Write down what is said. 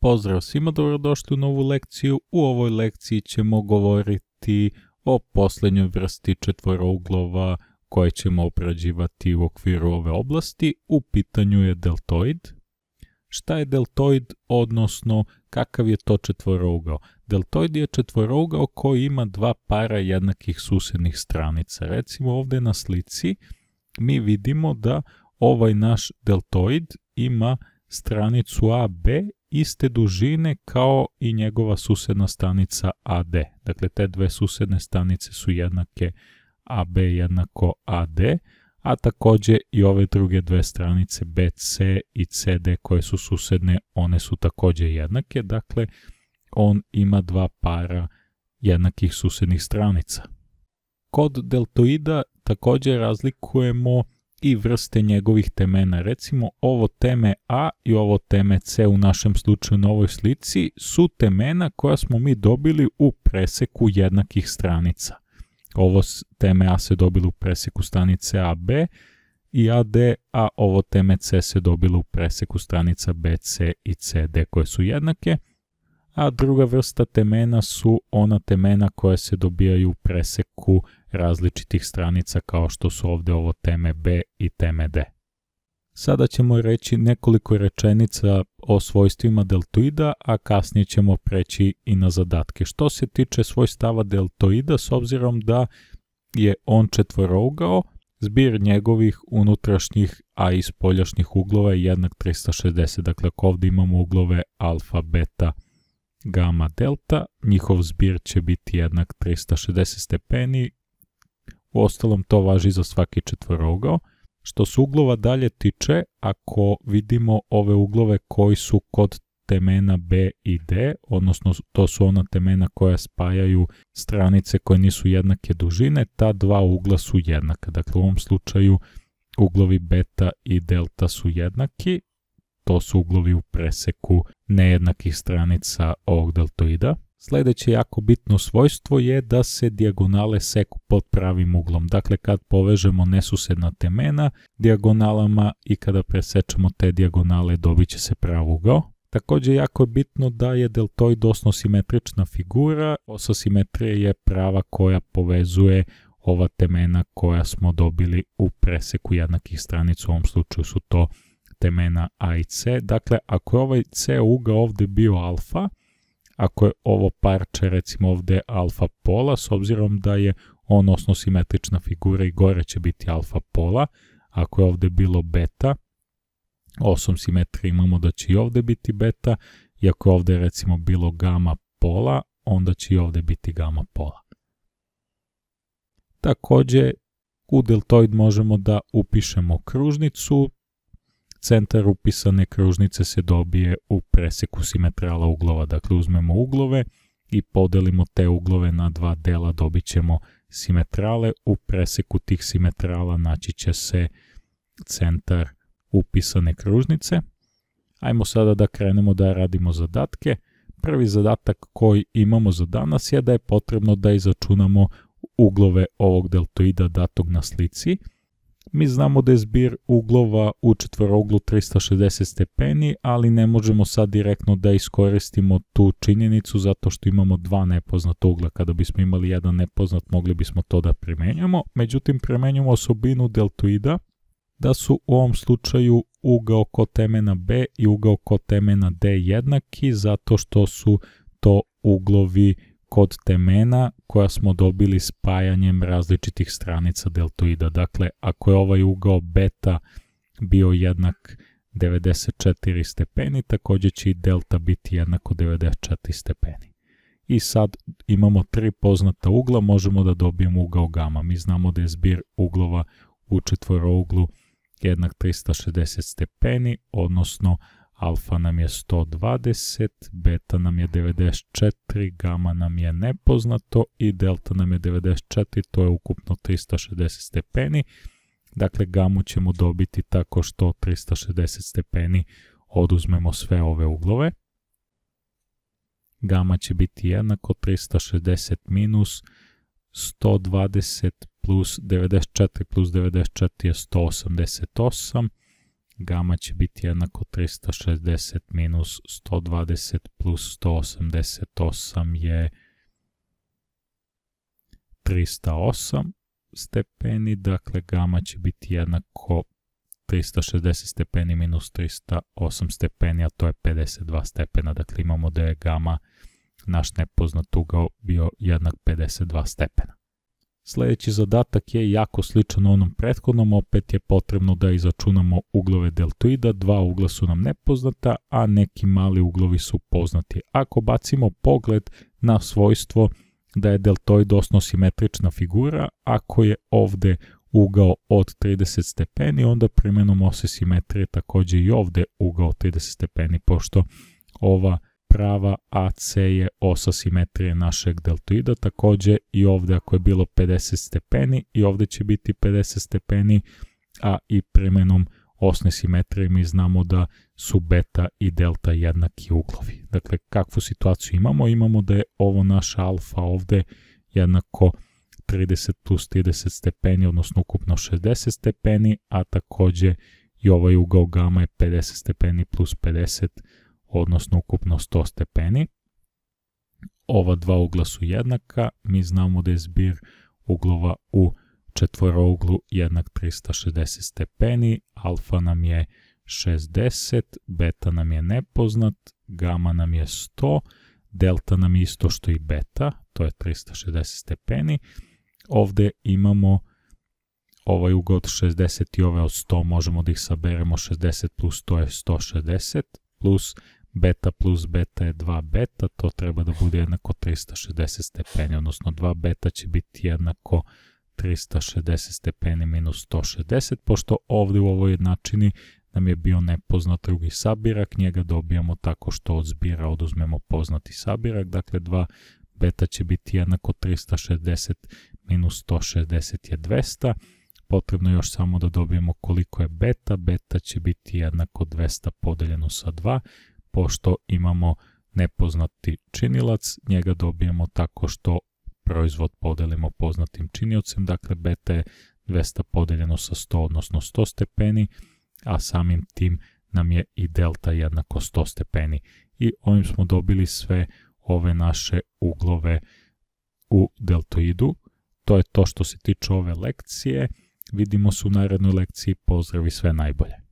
Pozdrav svima, dobrodošli u novu lekciju. U ovoj lekciji ćemo govoriti o poslednjoj vrsti četvorouglova koje ćemo obrađivati u okviru ove oblasti. U pitanju je deltoid. Šta je deltoid, odnosno kakav je to četvorougao? Deltoid je četvorougao koji ima dva para jednakih susednih stranica. Recimo ovde na slici mi vidimo da ovaj naš deltoid ima stranicu AB iste dužine kao i njegova susedna stanica AD. Dakle, te dve susedne stanice su jednake AB jednako AD, a takođe i ove druge dve stranice BC i CD koje su susedne, one su takođe jednake. Dakle, on ima dva para jednakih susednih stranica. Kod deltoida takođe razlikujemo i vrste njegovih temena. Recimo ovo teme A i ovo teme C u našem slučaju na ovoj slici su temena koja smo mi dobili u preseku jednakih stranica. Ovo teme A se dobilo u preseku stranice AB i AD, a ovo teme C se dobilo u preseku stranica BC i CD koje su jednake a druga vrsta temena su ona temena koja se dobijaju u preseku različitih stranica kao što su ovde ovo teme B i teme D. Sada ćemo reći nekoliko rečenica o svojstvima deltoida, a kasnije ćemo preći i na zadatke. Što se tiče svojstava deltoida, s obzirom da je on četvorougao, zbir njegovih unutrašnjih, a i spoljašnjih uglova je jednak 360. Dakle, ako ovdje imamo uglove alfa, beta, gama, delta, njihov zbir će biti jednak 360 stepeni U ostalom to važi za svaki četvorougao. Što se uglova dalje tiče, ako vidimo ove uglove koji su kod temena B i D, odnosno to su ona temena koja spajaju stranice koje nisu jednake dužine, ta dva ugla su jednaka. Dakle, u ovom slučaju uglovi beta i delta su jednaki, to su uglovi u preseku nejednakih stranica ovog deltoida. Sledeće jako bitno svojstvo je da se dijagonale seku pod pravim uglom. Dakle, kad povežemo nesusedna temena dijagonalama i kada presečemo te dijagonale dobit će se prav ugao. Također jako je bitno da je deltoid osno simetrična figura. Osa simetrije je prava koja povezuje ova temena koja smo dobili u preseku jednakih stranica. U ovom slučaju su to temena A i C. Dakle, ako je ovaj C ugao ovde bio alfa, ako je ovo parče recimo ovde alfa pola, s obzirom da je on osnosimetrična figura i gore će biti alfa pola, ako je ovde bilo beta, osom simetrije imamo da će i ovde biti beta, i ako je ovde recimo bilo gama pola, onda će i ovde biti gama pola. Takođe, u deltoid možemo da upišemo kružnicu, centar upisane kružnice se dobije u preseku simetrala uglova. Dakle, uzmemo uglove i podelimo te uglove na dva dela, dobit ćemo simetrale. U preseku tih simetrala naći će se centar upisane kružnice. Ajmo sada da krenemo da radimo zadatke. Prvi zadatak koji imamo za danas je da je potrebno da izračunamo uglove ovog deltoida datog na slici. Mi znamo da je zbir uglova u četvoroglu 360 stepeni, ali ne možemo sad direktno da iskoristimo tu činjenicu zato što imamo dva nepoznata ugla. Kada bismo imali jedan nepoznat, mogli bismo to da primenjamo. Međutim, primenjamo osobinu deltoida, da su u ovom slučaju ugao kod temena B i ugao kod temena D jednaki zato što su to uglovi kod temena koja smo dobili spajanjem različitih stranica deltoida. Dakle, ako je ovaj ugao beta bio jednak 94 stepeni, također će i delta biti jednako 94 stepeni. I sad imamo tri poznata ugla, možemo da dobijemo ugao gama. Mi znamo da je zbir uglova u četvorouglu jednak 360 stepeni, odnosno alfa nam je 120, beta nam je 94, gama nam je nepoznato i delta nam je 94, to je ukupno 360 stepeni. Dakle, gamu ćemo dobiti tako što 360 stepeni oduzmemo sve ove uglove. Gama će biti jednako 360 minus 120 plus 94 plus 94 je 188 gama će biti jednako 360 minus 120 plus 188 je 308 stepeni, dakle gama će biti jednako 360 stepeni minus 308 stepeni, a to je 52 stepena. Dakle, imamo da je gama naš nepoznat ugao bio jednak 52 stepena. Sledeći zadatak je jako sličan onom prethodnom, opet je potrebno da izračunamo uglove deltoida, dva ugla su nam nepoznata, a neki mali uglovi su poznati. Ako bacimo pogled na svojstvo da je deltoid osno simetrična figura, ako je ovde ugao od 30 stepeni, onda primjenom ose simetrije takođe i ovde ugao 30 stepeni, pošto ova prava AC je osa simetrije našeg deltoida, takođe i ovde ako je bilo 50 stepeni i ovde će biti 50 stepeni, a i premenom osne simetrije mi znamo da su beta i delta jednaki uglovi. Dakle, kakvu situaciju imamo? Imamo da je ovo naša alfa ovde jednako 30 plus 30 stepeni, odnosno ukupno 60 stepeni, a takođe i ovaj ugao gama je 50 stepeni plus 50 stepeni odnosno ukupno 100 stepeni. Ova dva ugla su jednaka, mi znamo da je zbir uglova u četvorouglu jednak 360 stepeni, alfa nam je 60, beta nam je nepoznat, gama nam je 100, delta nam je isto što i beta, to je 360 stepeni. Ovde imamo ovaj ugao od 60 i ove od 100, možemo da ih saberemo 60 plus 100 je 160, plus beta plus beta je 2 beta, to treba da bude jednako 360 stepeni, odnosno 2 beta će biti jednako 360 stepeni minus 160, pošto ovde u ovoj jednačini nam je bio nepoznat drugi sabirak, njega dobijamo tako što od zbira oduzmemo poznati sabirak, dakle 2 beta će biti jednako 360 minus 160 je 200, potrebno je još samo da dobijemo koliko je beta, beta će biti jednako 200 podeljeno sa 2, pošto imamo nepoznati činilac, njega dobijemo tako što proizvod podelimo poznatim činiocem, dakle beta je 200 podeljeno sa 100, odnosno 100 stepeni, a samim tim nam je i delta jednako 100 stepeni. I ovim smo dobili sve ove naše uglove u deltoidu. To je to što se tiče ove lekcije. Vidimo se u narednoj lekciji. Pozdrav i sve najbolje.